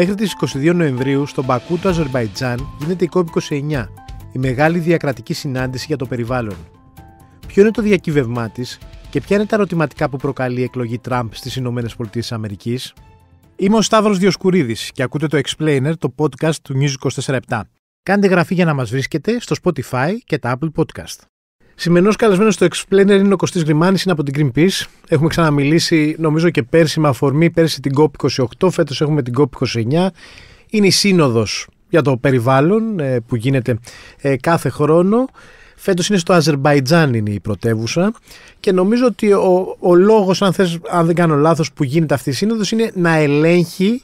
Μέχρι τις 22 Νοεμβρίου στον Μπακού του Αζερβαϊτζάν γίνεται η COP29, η μεγάλη διακρατική συνάντηση για το περιβάλλον. Ποιο είναι το διακύβευμά της και ποια είναι τα ερωτηματικά που προκαλεί η εκλογή Τραμπ στις ΗΠΑ. Είμαι ο Σταύρος Διοσκουρίδης και ακούτε το Explainer, το podcast του News 24 Κάντε γραφή για να μας βρίσκετε στο Spotify και τα Apple Podcast. Σημερινός καλεσμένος στο Explainer είναι ο Κωστής Γρημάνης, είναι από την Greenpeace. Έχουμε ξαναμιλήσει, νομίζω και πέρσι με αφορμή, πέρσι την COP28, φέτος έχουμε την COP29. Είναι η σύνοδος για το περιβάλλον ε, που γίνεται ε, κάθε χρόνο. Φέτος είναι στο Αζερμπαϊτζάν είναι η πρωτεύουσα και νομίζω ότι ο, ο λόγος, αν, αν δεν κάνω λάθος, που γίνεται αυτή η σύνοδος είναι να ελέγχει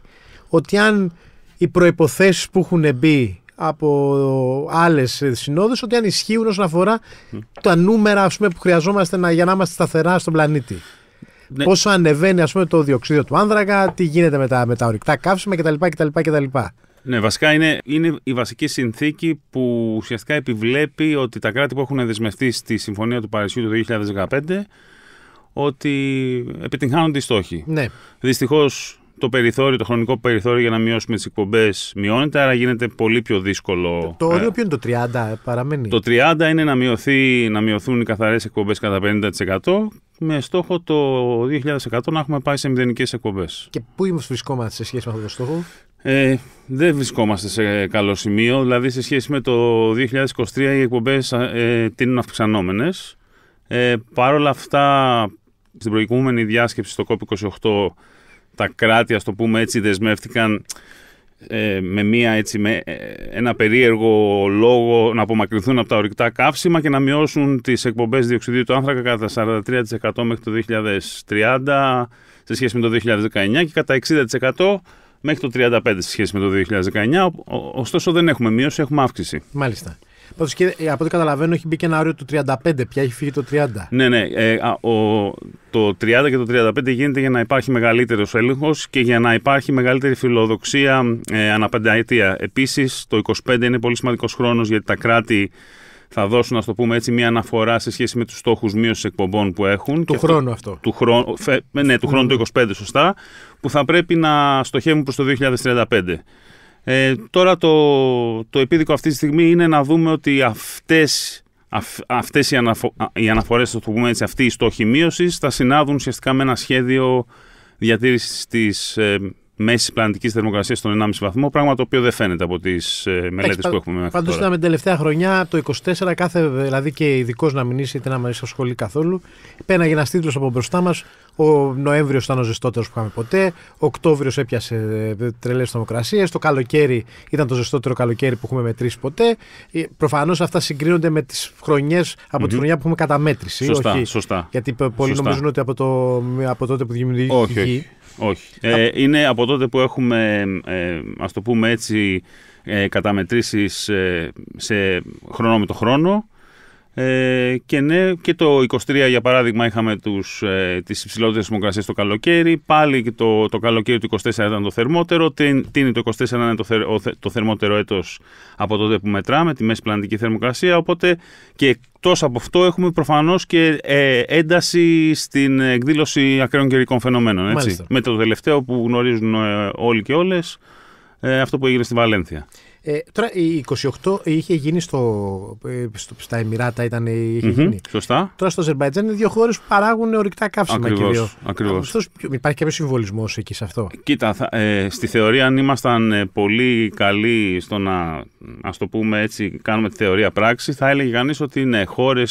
ότι αν οι προποθέσει που έχουν μπει από άλλες συνόδους ότι αν ισχύουν όσον αφορά mm. τα νούμερα ας που χρειαζόμαστε να, για να είμαστε σταθερά στον πλανήτη. Ναι. Πόσο ανεβαίνει ας πούμε, το διοξίδιο του άνθρακα, τι γίνεται με τα, με τα ορυκτά καύσιμα κτλ. κτλ, Ναι, βασικά είναι, είναι η βασική συνθήκη που ουσιαστικά επιβλέπει ότι τα κράτη που έχουν δεσμευτεί στη Συμφωνία του Παρισιού του 2015 ότι επιτυγχάνονται οι στόχοι. Ναι. Δυστυχώς το περιθώριο, το χρονικό περιθώριο για να μειώσουμε τις εκπομπές μειώνεται, άρα γίνεται πολύ πιο δύσκολο. Το όριο ε, ποιο είναι το 30, παραμένει. Το 30 είναι να, μειωθεί, να μειωθούν οι καθαρές εκπομπές κατά 50% με στόχο το 2100 να έχουμε πάει σε μηδενικές εκπομπές. Και πού είμαστε βρισκόμαστε σε σχέση με αυτό το στόχο, ε, Δεν βρισκόμαστε σε καλό σημείο. Δηλαδή, σε σχέση με το 2023, οι εκπομπές ε, τείνουν αυξανόμενες. Ε, Παρ' όλα αυτά, στην προηγούμενη διάσκεψη στο COP28 τα κράτη, ας το πούμε έτσι, δεσμεύτηκαν ε, με, μία, έτσι, με ε, ένα περίεργο λόγο να απομακρυνθούν από τα ορυκτά καύσιμα και να μειώσουν τις εκπομπές διοξιδίου του άνθρακα κατά 43% μέχρι το 2030 σε σχέση με το 2019 και κατά 60% μέχρι το 35% σε σχέση με το 2019. Ωστόσο δεν έχουμε μείωση, έχουμε αύξηση. Μάλιστα. Πάντως και ε, από ό,τι καταλαβαίνω έχει μπει και ένα όριο του 35 πια, έχει φύγει το 30. Ναι, ναι. Ε, το 30 και το 35 γίνεται για να υπάρχει μεγαλύτερος έλεγχος και για να υπάρχει μεγαλύτερη φιλοδοξία ε, πενταετία. Επίσης, το 25 είναι πολύ σημαντικός χρόνος γιατί τα κράτη θα δώσουν, ας το πούμε έτσι, μια αναφορά σε σχέση με τους στόχους μείωσης εκπομπών που έχουν. Του χρόνου αυτό. Του χρόνου, ε, ναι, του χρόνου 25, σωστά, που θα πρέπει να στοχεύουν προς το 2035. Ε, τώρα το, το επίδικο αυτή τη στιγμή είναι να δούμε ότι αυτές, αυτές οι, αναφο, οι αναφορές, το πούμε έτσι, αυτή η στόχη θα συνάδουν ουσιαστικά με ένα σχέδιο διατήρησης της ε, μέσης πλανητικής θερμοκρασίας στον 1,5 βαθμό, πράγμα το οποίο δεν φαίνεται από τις ε, μελέτε που έχουμε μέχρι πάντως, τώρα. Πάντω, την τελευταία χρονιά, το 24, κάθε, δηλαδή και ειδικός να μην είσαι είτε να μην σχολείο καθόλου, πέναγε ένας τίτλος από μπροστά μας ο Νοέμβριος ήταν ο ζεστότερος που είχαμε ποτέ. Ο Οκτώβριος έπιασε ε, τρελές θερμοκρασίες. Το καλοκαίρι ήταν το ζεστότερο καλοκαίρι που έχουμε μετρήσει ποτέ. Ε, Προφανώς αυτά συγκρίνονται με τις χρονιές από τη χρονιά που έχουμε καταμέτρηση. Σωστά, όχι, σωστά. Γιατί πολλοί νομίζουν ότι από, το, από τότε που δημιουργήθηκε. Όχι, όχι. όχι. Ε, είναι από τότε που έχουμε, ε, ας το πούμε έτσι, ε, ε σε χρονό με το χρόνο ε, και ναι, και το 23 για παράδειγμα είχαμε τους, ε, τις υψηλότερες θερμοκρασίες το καλοκαίρι, πάλι το, το καλοκαίρι του 24 ήταν το θερμότερο, τι είναι το 24 είναι το, θερμότερο έτος από τότε που μετράμε, τη μέση πλανητική θερμοκρασία, οπότε και εκτός από αυτό έχουμε προφανώς και ε, ένταση στην εκδήλωση ακραίων καιρικών φαινομένων, έτσι, με το τελευταίο που γνωρίζουν ε, όλοι και όλες, ε, αυτό που έγινε στη Βαλένθια. Ε, τώρα η 28 είχε γίνει στο, ε, στο στα Εμμυράτα, ήταν, ε, είχε γίνει. Σωστά. Τώρα στο Αζερβαϊτζάν είναι δύο χώρες που παράγουν ορυκτά καύσιμα ακριβώς, και δύο. Ακριβώ. Υπάρχει κάποιος συμβολισμός εκεί σε αυτό. Κοίτα, θα, ε, στη θεωρία, αν ήμασταν πολύ καλοί στο να ας το πούμε έτσι, κάνουμε τη θεωρία πράξης, θα έλεγε κανείς ότι είναι χώρε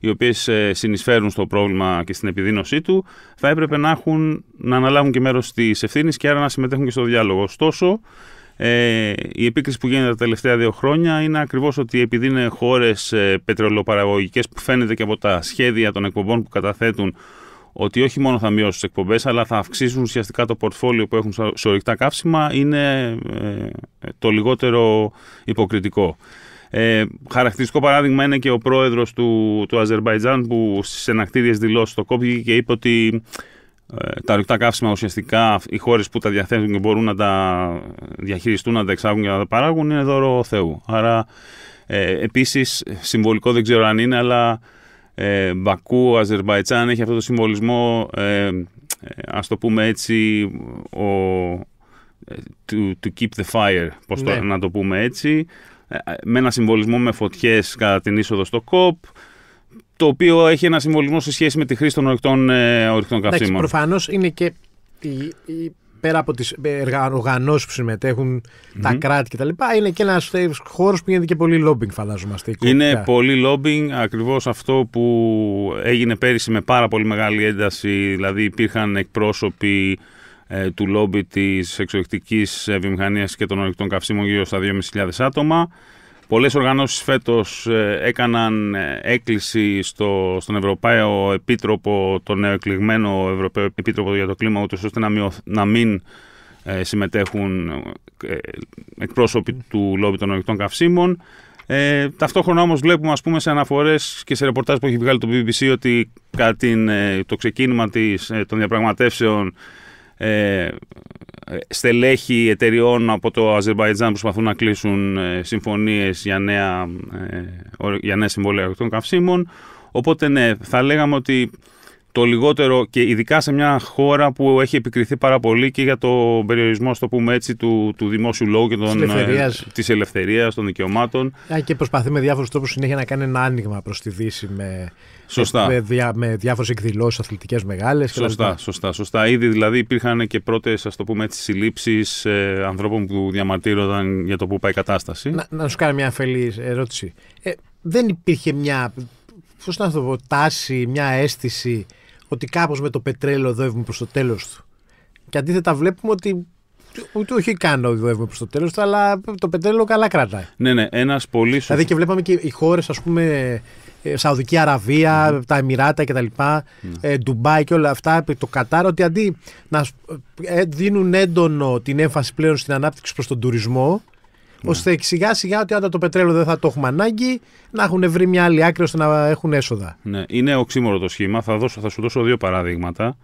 οι οποίε συνεισφέρουν στο πρόβλημα και στην επιδείνωσή του, θα έπρεπε να, έχουν, να αναλάβουν και μέρος της ευθύνης και άρα να συμμετέχουν και στο διάλογο. Ωστόσο, ε, η επίκριση που γίνεται τα τελευταία δύο χρόνια είναι ακριβώς ότι επειδή είναι χώρες πετρελοπαραγωγικές που φαίνεται και από τα σχέδια των εκπομπών που καταθέτουν ότι όχι μόνο θα μειώσουν τις εκπομπές, αλλά θα αυξήσουν ουσιαστικά το πορτφόλιο που έχουν σε ορυκτά καύσιμα, είναι ε, το λιγότερο υποκριτικό. Ε, χαρακτηριστικό παράδειγμα είναι και ο πρόεδρος του, του Αζερβαϊτζάν που στις ενακτήριες δηλώσεις στο κόπηκε και είπε ότι ε, τα ρηκτά καύσιμα ουσιαστικά οι χώρες που τα διαθέτουν και μπορούν να τα διαχειριστούν, να τα εξάγουν και να τα παράγουν είναι δώρο Θεού. Άρα ε, επίσης συμβολικό δεν ξέρω αν είναι, αλλά ε, Μπακού, Αζερβαϊτσάν έχει αυτό το συμβολισμό, ε, ε, ας το πούμε έτσι, ο, to, ε, to keep the fire, πώς ναι. να το πούμε έτσι, με ένα συμβολισμό με φωτιές κατά την είσοδο στο κόπ, το οποίο έχει ένα συμβολισμό σε σχέση με τη χρήση των ορεικτών, ε, ορυκτών καυσίμων. Προφανώς είναι και πέρα από τις ε, οργανώσεις που συμμετεχουν mm-hmm. τα κράτη κτλ., είναι και ένας χώρος που γίνεται και πολύ λόμπινγκ, φανταζόμαστε. Είναι πολύ λόμπινγκ, ακριβώς αυτό που έγινε πέρυσι με πάρα πολύ μεγάλη ένταση. Δηλαδή, υπήρχαν εκπρόσωποι ε, του λόμπι της εξορυκτικής ε, βιομηχανίας και των ορεικτών καυσίμων γύρω στα 2.500 άτομα. Πολλές οργανώσεις φέτος ε, έκαναν ε, έκκληση στο, στον Ευρωπαίο Επίτροπο, τον νεοεκλεγμένο Ευρωπαίο Επίτροπο για το κλίμα, ούτως ώστε να, να μην ε, συμμετέχουν εκπρόσωποι του λόμπι των ορεικτών καυσίμων. Ε, ταυτόχρονα όμως βλέπουμε ας πούμε σε αναφορές και σε ρεπορτάζ που έχει βγάλει το BBC ότι κατά την, το ξεκίνημα της, των διαπραγματεύσεων ε, στελέχη εταιριών από το Αζερβαϊτζάν προσπαθούν να κλείσουν ε, συμφωνίες για νέα, ε, για νέα συμβόλαια των καυσίμων. Οπότε ναι, θα λέγαμε ότι το λιγότερο και ειδικά σε μια χώρα που έχει επικριθεί πάρα πολύ και για τον περιορισμό, το πούμε έτσι, του, του δημόσιου λόγου και των, ελευθερίας. Ε, της ελευθερίας, των δικαιωμάτων. και προσπαθεί με διάφορους τρόπους συνέχεια να κάνει ένα άνοιγμα προς τη Δύση με, σωστά. με, διά, με διάφορες εκδηλώσεις αθλητικές μεγάλες. Σωστά, σωστά, σωστά. Ήδη δηλαδή υπήρχαν και πρώτες, ας το πούμε έτσι, συλλήψεις ε, ανθρώπων που διαμαρτύρονταν για το που πάει η κατάσταση. Να, να σου κάνω μια αφελή ερώτηση. Ε, δεν υπήρχε μια, πώς να το πω, τάση, μια αίσθηση ότι κάπως με το πετρέλαιο δεύουμε προς το τέλος του. Και αντίθετα βλέπουμε ότι Ούτε όχι καν δουλεύουμε προς το τέλος του, αλλά το πετρέλαιο καλά κρατάει. Ναι, ναι, ένας πολύ σωστός. Δηλαδή και βλέπαμε και οι χώρες, ας πούμε, ε, Σαουδική Αραβία, τα Εμμυράτα κτλ. Mm. Ναι. Ε, Ντουμπάι και όλα αυτά, το Κατάρ, ότι αντί να ε, δίνουν έντονο την έμφαση πλέον στην ανάπτυξη προς τον τουρισμό, ναι. ώστε σιγά σιγά ότι όταν το πετρέλαιο δεν θα το έχουμε ανάγκη, να έχουν βρει μια άλλη άκρη ώστε να έχουν έσοδα. Ναι, είναι οξύμορο το σχήμα. Θα, δώσω, θα σου δώσω δύο παραδείγματα.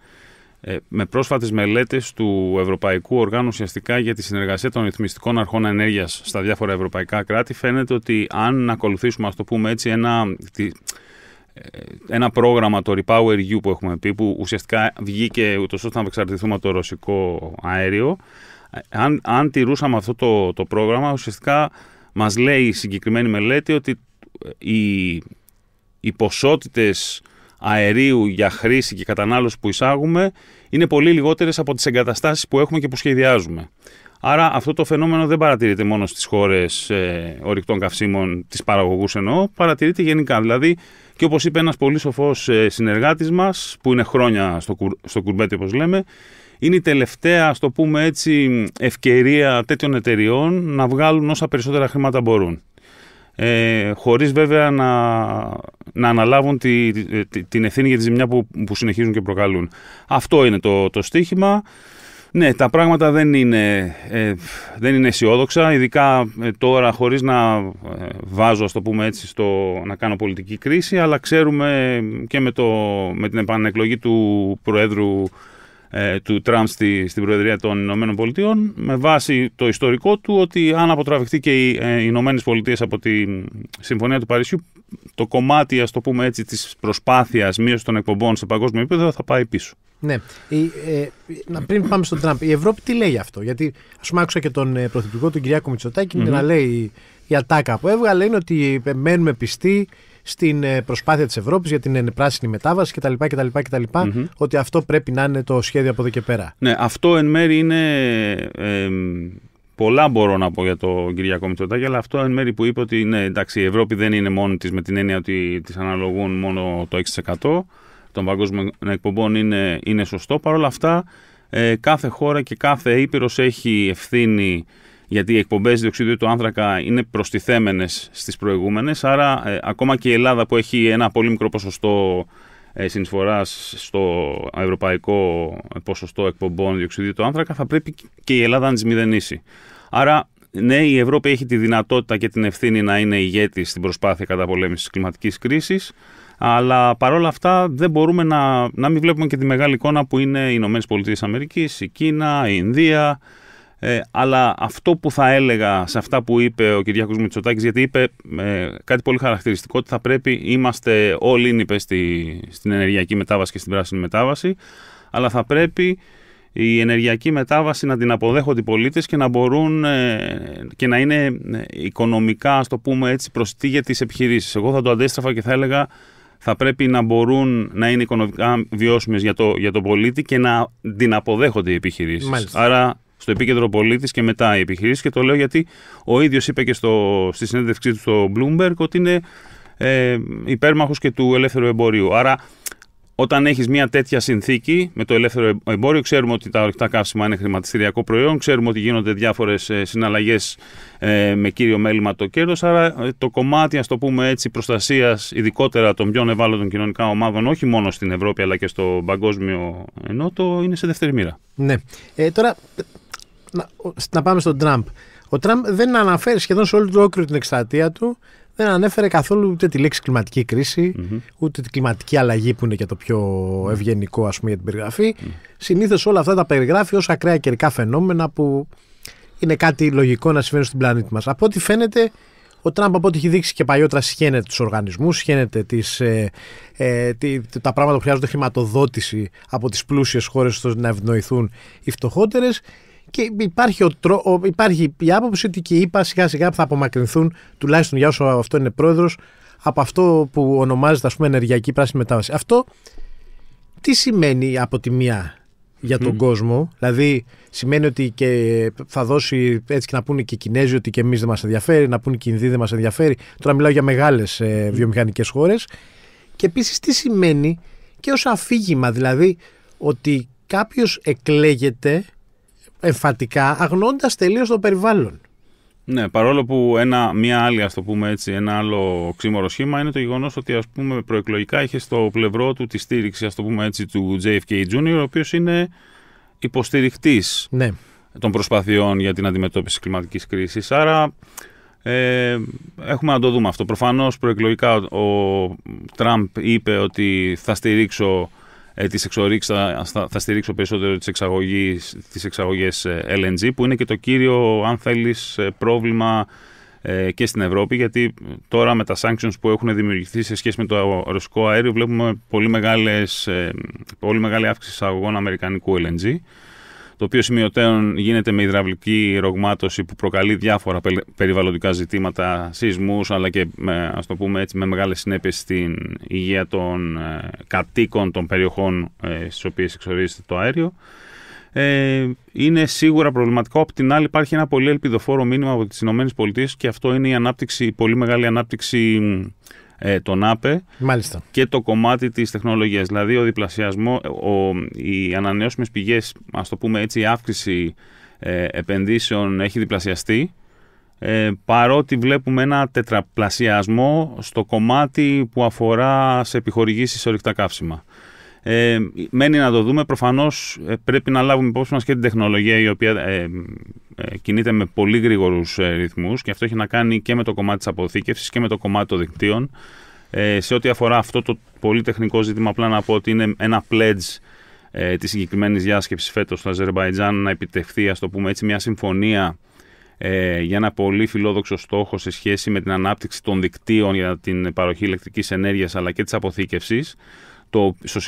Ε, με πρόσφατες μελέτες του Ευρωπαϊκού Οργάνου ουσιαστικά για τη συνεργασία των ρυθμιστικών αρχών ενέργειας στα διάφορα ευρωπαϊκά κράτη φαίνεται ότι αν ακολουθήσουμε, ας το πούμε έτσι, ένα, ε, ένα πρόγραμμα, το Repower U που έχουμε πει, που ουσιαστικά βγήκε ούτως ώστε να απεξαρτηθούμε από το ρωσικό αέριο, αν, αν τηρούσαμε αυτό το, το πρόγραμμα, ουσιαστικά μας λέει η συγκεκριμένη μελέτη ότι ε, οι, οι ποσότητες αερίου για χρήση και κατανάλωση που εισάγουμε είναι πολύ λιγότερες από τις εγκαταστάσεις που έχουμε και που σχεδιάζουμε. Άρα αυτό το φαινόμενο δεν παρατηρείται μόνο στις χώρες ε, καυσίμων, τις παραγωγούς εννοώ, παρατηρείται γενικά. Δηλαδή και όπως είπε ένας πολύ σοφός ε, συνεργάτης μας, που είναι χρόνια στο, κουρ, στο κουρμπέτι, όπως λέμε, είναι η τελευταία, πούμε έτσι, ευκαιρία τέτοιων εταιριών να βγάλουν όσα περισσότερα χρήματα μπορούν. Ε, χωρίς βέβαια να, αναλάβουν τη, την ευθύνη για τη ζημιά που, που συνεχίζουν και προκαλούν. Αυτό είναι το, το στίχημα. Ναι, τα πράγματα δεν είναι, ε, δεν είναι αισιόδοξα, ειδικά ε, τώρα χωρίς να ε, βάζω, ας το πούμε έτσι, στο, να κάνω πολιτική κρίση, αλλά ξέρουμε και με, το, με την επανεκλογή του Προέδρου ε, του Τραμπ στη, στην Προεδρία των Ηνωμένων Πολιτειών με βάση το ιστορικό του ότι αν αποτραβηχτεί και οι ε, Ηνωμένες Πολιτείες από τη Συμφωνία του Παρισιού το κομμάτι ας το πούμε έτσι της προσπάθειας μείωσης των εκπομπών σε παγκόσμιο επίπεδο θα πάει πίσω. Ναι. Η, ε, να, πριν πάμε στον Τραμπ, η Ευρώπη τι λέει αυτό. Γιατί ας πούμε άκουσα και τον ε, Πρωθυπουργό, τον Κυριάκο να λέει η, η ατάκα που έβγαλε είναι ότι μένουμε πιστοί στην ε, προσπάθεια της Ευρώπης για την ε, πράσινη μετάβαση κτλ. κτλ, κτλ mm-hmm. Ότι αυτό πρέπει να είναι το σχέδιο από εδώ και πέρα. Ναι, αυτό εν μέρη είναι. Ε, πολλά μπορώ να πω για τον Κυριακό Μητσοτάκη, αλλά αυτό εν μέρη που είπε ότι ναι, εντάξει, η Ευρώπη δεν είναι μόνη της με την έννοια ότι της αναλογούν μόνο το 6% των παγκόσμιων εκπομπών είναι, είναι σωστό. Παρ' όλα αυτά, ε, κάθε χώρα και κάθε ήπειρος έχει ευθύνη γιατί οι εκπομπές διοξιδίου του άνθρακα είναι προστιθέμενες στις προηγούμενες. Άρα, ε, ακόμα και η Ελλάδα που έχει ένα πολύ μικρό ποσοστό ε, συνεισφοράς στο ευρωπαϊκό ποσοστό εκπομπών διοξιδίου του άνθρακα, θα πρέπει και η Ελλάδα να τις μηδενίσει. Άρα, ναι, η Ευρώπη έχει τη δυνατότητα και την ευθύνη να είναι ηγέτη στην προσπάθεια καταπολέμηση τη κλιματικής κρίσης. Αλλά παρόλα αυτά δεν μπορούμε να, να μην βλέπουμε και τη μεγάλη εικόνα που είναι οι Ηνωμένες Πολιτείες Αμερικής, η Κίνα, η Ινδία, ε, αλλά αυτό που θα έλεγα σε αυτά που είπε ο Κυριάκος Μητσοτάκης, γιατί είπε ε, κάτι πολύ χαρακτηριστικό, ότι θα πρέπει, είμαστε όλοι είπε στη, στην ενεργειακή μετάβαση και στην πράσινη μετάβαση, αλλά θα πρέπει η ενεργειακή μετάβαση να την αποδέχονται οι πολίτες και να μπορούν ε, και να είναι ε, οικονομικά, ας το πούμε έτσι, προσιτή για τις επιχειρήσεις. Εγώ θα το αντέστραφα και θα έλεγα θα πρέπει να μπορούν να είναι οικονομικά βιώσιμες για, το, για τον πολίτη και να την αποδέχονται οι επιχειρήσεις. Μάλιστα. Άρα στο επίκεντρο πολίτης και μετά οι επιχειρήσει. Και το λέω γιατί ο ίδιος είπε και στο, στη συνέντευξή του στο Bloomberg ότι είναι ε, υπέρμαχος και του ελεύθερου εμπορίου. Άρα, όταν έχεις μια τέτοια συνθήκη με το ελεύθερο εμπόριο, ξέρουμε ότι τα ορυκτά καύσιμα είναι χρηματιστηριακό προϊόν, ξέρουμε ότι γίνονται διάφορες συναλλαγές ε, με κύριο μέλημα το κέρδος. Άρα, ε, το κομμάτι, ας το πούμε έτσι, προστασίας ειδικότερα των πιο ευάλωτων κοινωνικά ομάδων, όχι μόνο στην Ευρώπη αλλά και στο παγκόσμιο ενότο, είναι σε δεύτερη μοίρα. Ναι. Ε, τώρα, να, να πάμε στον Τραμπ. Ο Τραμπ δεν αναφέρει σχεδόν σε όλη την την εκστρατεία του, δεν ανέφερε καθόλου ούτε τη λέξη κλιματική ούτε την κλιματική αλλαγή που είναι και το πιο ευγενικό ας πούμε, για την περιγραφή. Mm. Συνήθως όλα αυτά τα περιγράφει ως ακραία καιρικά φαινόμενα που είναι κάτι λογικό να συμβαίνει στην πλανήτη μας. Από ό,τι φαίνεται, ο Τραμπ από ό,τι έχει δείξει και παλιότερα σχένεται τους οργανισμούς, σχένεται τις, ε, ε, τα πράγματα που χρειάζονται χρηματοδότηση από τις πλούσιες χώρες ώστε να ευνοηθούν οι και υπάρχει, ο τρο... υπάρχει η άποψη ότι και οι σιγά σιγά θα απομακρυνθούν, τουλάχιστον για όσο αυτό είναι πρόεδρος, από αυτό που ονομάζεται ας πούμε, ενεργειακή πράσινη μετάβαση. Αυτό τι σημαίνει από τη μία για τον mm. κόσμο, δηλαδή σημαίνει ότι και θα δώσει έτσι και να πούνε και οι Κινέζοι ότι και εμείς δεν μας ενδιαφέρει, να πούνε και οι Ινδοί δεν μας ενδιαφέρει. Τώρα μιλάω για μεγάλες ε, βιομηχανικές χώρες. Και επίσης τι σημαίνει και ως αφήγημα, δηλαδή ότι κάποιος εκλέγεται εμφατικά αγνώντας τελείως το περιβάλλον. Ναι, παρόλο που ένα, μια άλλη, ας το πούμε έτσι, ένα άλλο ξύμορο σχήμα είναι το γεγονός ότι ας πούμε προεκλογικά είχε στο πλευρό του τη στήριξη, ας το πούμε έτσι, του JFK Jr., ο οποίος είναι υποστηριχτής ναι. των προσπαθειών για την αντιμετώπιση κλιματικής κρίσης. Άρα ε, έχουμε να το δούμε αυτό. Προφανώς προεκλογικά ο Τραμπ είπε ότι θα στηρίξω ε, θα, στηρίξω περισσότερο τις, εξαγωγής, τις εξαγωγές ε, LNG που είναι και το κύριο αν θέλεις ε, πρόβλημα ε, και στην Ευρώπη γιατί τώρα με τα sanctions που έχουν δημιουργηθεί σε σχέση με το ρωσικό αέριο βλέπουμε πολύ, μεγάλες, πολύ μεγάλη αύξηση εισαγωγών αμερικανικού LNG το οποίο σημειωτέων γίνεται με υδραυλική ρογμάτωση που προκαλεί διάφορα περιβαλλοντικά ζητήματα, σεισμούς, αλλά και με, ας το πούμε έτσι, με μεγάλες συνέπειες στην υγεία των ε, κατοίκων των περιοχών ε, στις οποίες εξορίζεται το αέριο. Ε, είναι σίγουρα προβληματικό. Απ' την άλλη, υπάρχει ένα πολύ ελπιδοφόρο μήνυμα από τις ΗΠΑ και αυτό είναι η η πολύ μεγάλη ανάπτυξη ε, τον ΑΠΕ και το κομμάτι της τεχνολογίας. Δηλαδή ο διπλασιασμό, ε, ο, οι ανανεώσιμες πηγές, ας το πούμε έτσι, η αύξηση ε, επενδύσεων έχει διπλασιαστεί. Ε, παρότι βλέπουμε ένα τετραπλασιασμό στο κομμάτι που αφορά σε επιχορηγήσεις σε ορυκτά καύσιμα. Ε, μένει να το δούμε. Προφανώς ε, πρέπει να λάβουμε υπόψη μας και την τεχνολογία η οποία ε, ε, κινείται με πολύ γρήγορους ε, ρυθμούς και αυτό έχει να κάνει και με το κομμάτι της αποθήκευσης και με το κομμάτι των δικτύων. Ε, σε ό,τι αφορά αυτό το πολύ τεχνικό ζήτημα, απλά να πω ότι είναι ένα pledge ε, της συγκεκριμένης διάσκεψης φέτος στο Αζερβαϊτζάν να επιτευχθεί, ας το πούμε έτσι, μια συμφωνία ε, για ένα πολύ φιλόδοξο στόχο σε σχέση με την ανάπτυξη των δικτύων για την παροχή ηλεκτρικής ενέργειας αλλά και της αποθήκευσης το, στο,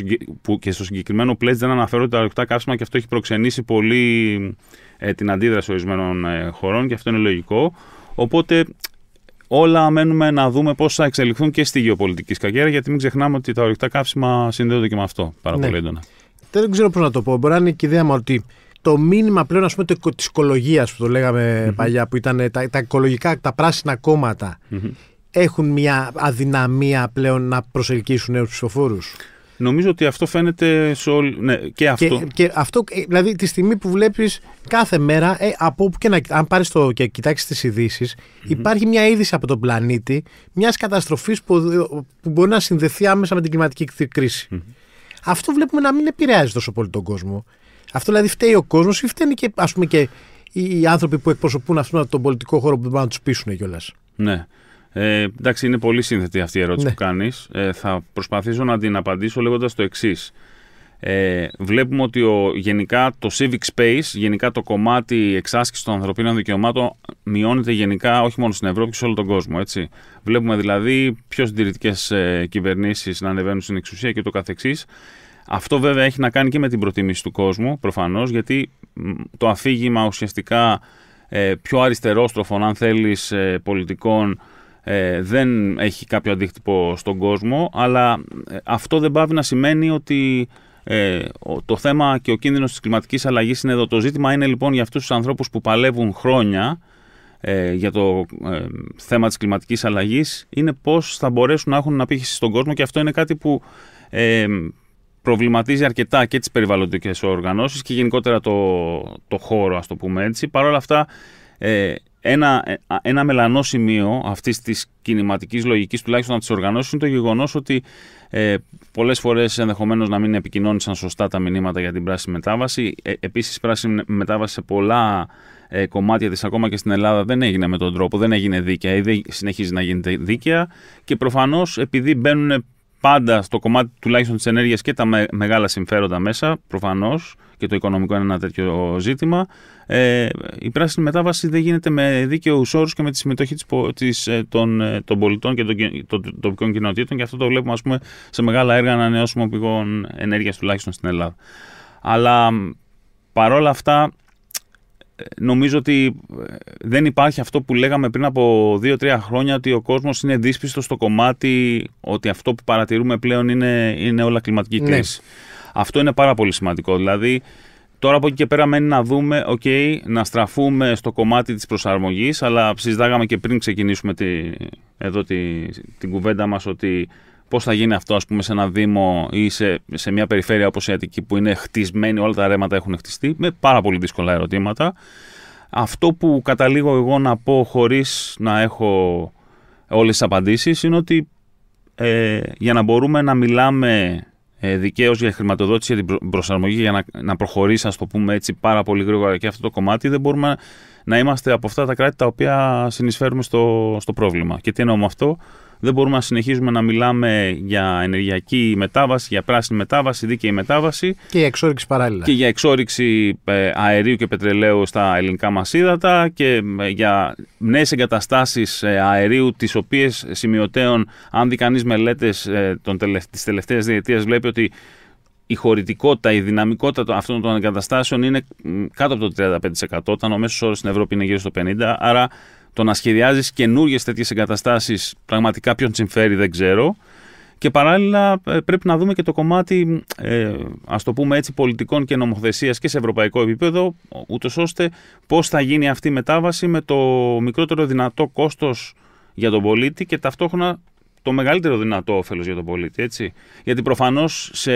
και στο συγκεκριμένο πλαίσιο δεν αναφέρονται τα ορεικτά καύσιμα και αυτό έχει προξενήσει πολύ ε, την αντίδραση ορισμένων ε, χωρών και αυτό είναι λογικό. Οπότε όλα μένουμε να δούμε πώς θα εξελιχθούν και στη γεωπολιτική σκακέρα, γιατί μην ξεχνάμε ότι τα ορυκτά καύσιμα συνδέονται και με αυτό πάρα ναι. πολύ έντονα. Δεν ξέρω πώς να το πω. Μπορεί να είναι και ιδέα μου ότι το μήνυμα πλέον ας πούμε, της οικολογίας που το λεγαμε παλιά, που ήταν τα, τα οικολογικά, τα πράσινα έχουν μια αδυναμία πλέον να προσελκύσουν νέους ψηφοφόρους. Νομίζω ότι αυτό φαίνεται σε όλη... Ναι, και αυτό. Και, και, αυτό, ε, δηλαδή τη στιγμή που βλέπεις κάθε μέρα, ε, από όπου και να... Αν πάρεις το και κοιτάξεις τις ειδησει υπάρχει μια είδηση από τον πλανήτη μιας καταστροφής που, ε, που μπορεί να συνδεθεί άμεσα με την κλιματική Αυτό βλέπουμε να μην επηρεάζει τόσο πολύ τον κόσμο. Αυτό δηλαδή φταίει ο κόσμος ή φταίνει και, ας πούμε, και οι άνθρωποι που εκπροσωπούν αυτόν τον πολιτικό χώρο που δεν να τους πείσουν κιόλας. Ναι. Ε, εντάξει, είναι πολύ σύνθετη αυτή η ερώτηση ναι. που κάνεις. Ε, θα προσπαθήσω να την απαντήσω λέγοντας το εξής. Ε, βλέπουμε ότι ο, γενικά το civic space, γενικά το κομμάτι εξάσκησης των ανθρωπίνων δικαιωμάτων μειώνεται γενικά όχι μόνο στην Ευρώπη και σε όλο τον κόσμο. Έτσι. Βλέπουμε δηλαδή πιο συντηρητικές ε, κυβερνήσεις να ανεβαίνουν στην εξουσία και το καθεξής. Αυτό βέβαια έχει να κάνει και με την προτίμηση του κόσμου προφανώς, γιατί το αφήγημα ουσιαστικά ε, πιο αριστερόστροφων, αν θέλεις, ε, πολιτικών ε, δεν έχει κάποιο αντίκτυπο στον κόσμο, αλλά ε, αυτό δεν πάβει να σημαίνει ότι ε, το θέμα και ο κίνδυνος της κλιματικής αλλαγής είναι εδώ. Το ζήτημα είναι λοιπόν για αυτούς τους ανθρώπους που παλεύουν χρόνια για το θέμα της κλιματικής αλλαγής είναι πώς θα μπορέσουν να έχουν αναπήχηση στον κόσμο και αυτό είναι κάτι που προβληματίζει αρκετά και τις περιβαλλοντικές οργανώσεις και γενικότερα το, χώρο ας το πούμε έτσι. Παρ' όλα αυτά ένα, ε, ένα μελανό σημείο αυτής της κινηματικής λογικής, τουλάχιστον από τις οργανώσεις, είναι το γεγονός ότι ε, πολλές φορές ενδεχομένως να μην επικοινώνησαν σωστά τα μηνύματα για την πράσινη μετάβαση. Ε, Επίσης, η πράσινη μετάβαση σε πολλά ε, κομμάτια της, ακόμα και στην Ελλάδα, δεν έγινε με τον τρόπο, δεν έγινε δίκαια ή δεν συνεχίζει να γίνεται δίκαια. Και προφανώς, επειδή μπαίνουν πάντα στο κομμάτι τουλάχιστον της ενέργειας και τα μεγάλα συμφέροντα μέσα, προφανώς, και το οικονομικό είναι ένα τέτοιο ζήτημα. Ε, η πράσινη μετάβαση δεν γίνεται με δίκαιους όρους και με τη συμμετοχή της, της, ε, ε, των, πολιτών και των, τοπικών κοινοτήτων, και αυτό το βλέπουμε ας πούμε, σε μεγάλα έργα ανανεώσιμων πηγών ενέργειας τουλάχιστον στην Ελλάδα. Αλλά παρόλα αυτά, νομίζω ότι ε, δεν υπάρχει αυτό που λέγαμε πριν από 2-3 χρόνια ότι ο κόσμος είναι δύσπιστος στο κομμάτι ότι αυτό που παρατηρούμε πλέον είναι, είναι όλα κλιματική ναι. κρίση. Αυτό είναι πάρα πολύ σημαντικό. Δηλαδή, τώρα από εκεί και πέρα μένει να δούμε, ok, να στραφούμε στο κομμάτι της προσαρμογής, αλλά συζητάγαμε και πριν ξεκινήσουμε τη, εδώ τη, την κουβέντα μας ότι Πώς θα γίνει αυτό, ας πούμε, σε ένα Δήμο ή σε, σε μια περιφέρεια όπως η Αττική που είναι χτισμένη, όλα τα ρέματα έχουν χτιστεί, με πάρα πολύ δύσκολα ερωτήματα. Αυτό που καταλήγω εγώ να πω χωρίς να έχω όλες τις απαντήσεις είναι ότι ε, για να μπορούμε να μιλάμε ε, δικαίως για χρηματοδότηση, για την προσαρμογή, για να, να προχωρήσει, ας το πούμε έτσι, πάρα πολύ γρήγορα και αυτό το κομμάτι, δεν μπορούμε να είμαστε από αυτά τα κράτη τα οποία συνεισφέρουμε στο, στο πρόβλημα. Και τι εννοώ με αυτό, δεν μπορούμε να συνεχίζουμε να μιλάμε για ενεργειακή μετάβαση, για πράσινη μετάβαση, δίκαιη μετάβαση. Και για εξόριξη παράλληλα. Και για εξόριξη ε, αερίου και πετρελαίου στα ελληνικά μας ύδατα και ε, για νέες εγκαταστάσεις ε, αερίου, τις οποίες σημειωτέων, αν δει κανείς μελέτες της τελευταίας διετίας, βλέπει ότι η χωρητικότητα, η δυναμικότητα αυτών των εγκαταστάσεων είναι κάτω από το 35%, όταν ο μέσος όρος στην Ευρώπη είναι γύρω στο 50%. Άρα το να σχεδιάζεις καινούριε τέτοιες εγκαταστάσεις πραγματικά ποιον συμφέρει δεν ξέρω. Και παράλληλα ε, πρέπει να δούμε και το κομμάτι, ε, ας το πούμε έτσι, πολιτικών και νομοθεσίας και σε ευρωπαϊκό επίπεδο, ούτως ώστε πώς θα γίνει αυτή η μετάβαση με το μικρότερο δυνατό κόστος για τον πολίτη και ταυτόχρονα το μεγαλύτερο δυνατό όφελος για τον πολίτη. Έτσι. Γιατί προφανώς σε,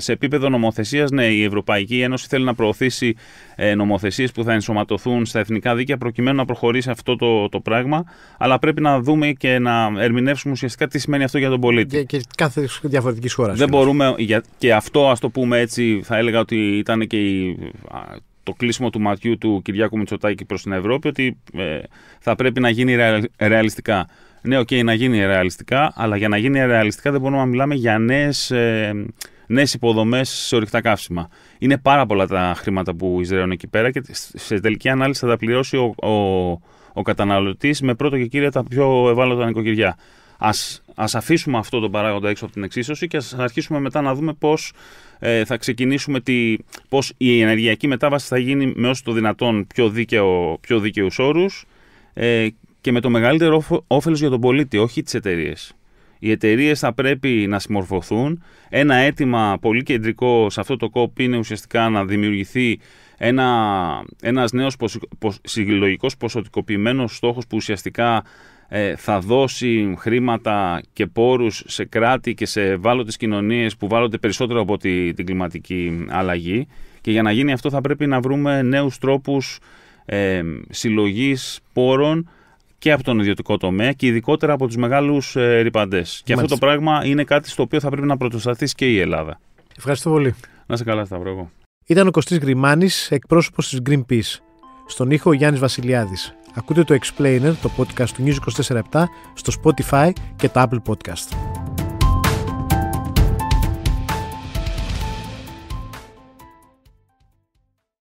σε επίπεδο νομοθεσίας, ναι, η Ευρωπαϊκή Ένωση θέλει να προωθήσει ε, νομοθεσίες που θα ενσωματωθούν στα εθνικά δίκαια προκειμένου να προχωρήσει αυτό το, το πράγμα. Αλλά πρέπει να δούμε και να ερμηνεύσουμε ουσιαστικά τι σημαίνει αυτό για τον πολίτη. Και, και κάθε διαφορετικής χώρας. Δεν μπορούμε. και αυτό, ας το πούμε έτσι, θα έλεγα ότι ήταν και το κλείσιμο του ματιού του Κυριάκου Μητσοτάκη προς την Ευρώπη, ότι ε, θα πρέπει να γίνει ρεαλιστικά. Ναι, οκ, να γίνει ρεαλιστικά, αλλά για να γίνει ρεαλιστικά δεν μπορούμε να μιλάμε για νέες νέες ε, υποδομές σε ορυκτά καύσιμα. Είναι πάρα πολλά τα χρήματα που εισραίουν εκεί πέρα και σε τελική ανάλυση θα τα πληρώσει ο, ο, ο καταναλωτής με πρώτο και κύριο τα πιο ευάλωτα νοικοκυριά. Ας ας αφήσουμε αυτό το παράγοντα έξω από την εξίσωση και ας αρχίσουμε μετά να δούμε πώς ε, θα ξεκινήσουμε, τη, πώς η ενεργειακή μετάβαση θα γίνει με όσο το δυνατόν πιο, δίκαιο, πιο δίκαιους όρους ε, και με το μεγαλύτερο όφελος για τον πολίτη, όχι τις εταιρείες. Οι εταιρείες θα πρέπει να συμμορφωθούν. Ένα αίτημα πολύ κεντρικό σε αυτό το κόπ είναι ουσιαστικά να δημιουργηθεί ένα ένας νέος συλλογικός ποσοτικοποιημένος στόχος που ουσιαστικά ε, θα δώσει χρήματα και πόρους σε κράτη και σε ευάλωτες κοινωνίες που βάλλονται περισσότερο από την κλιματική αλλαγή και για να γίνει αυτό θα πρέπει να βρούμε νέους τρόπους ε, συλλογής πόρων και από τον ιδιωτικό τομέα και ειδικότερα από τους μεγάλους ε, Και αυτό το πράγμα είναι κάτι στο οποίο θα πρέπει να πρωτοσταθείς και η Ελλάδα. Ευχαριστώ πολύ. Να σε καλά, Σταυρό. Εγώ. Ήταν ο Κωστής Γρημάνης εκπρόσωπος της Greenpeace. Στον ήχο Γιάννης Βασιλιάδης. Ακούτε το Explainer, το podcast του News 24 στο Spotify και το Apple Podcast.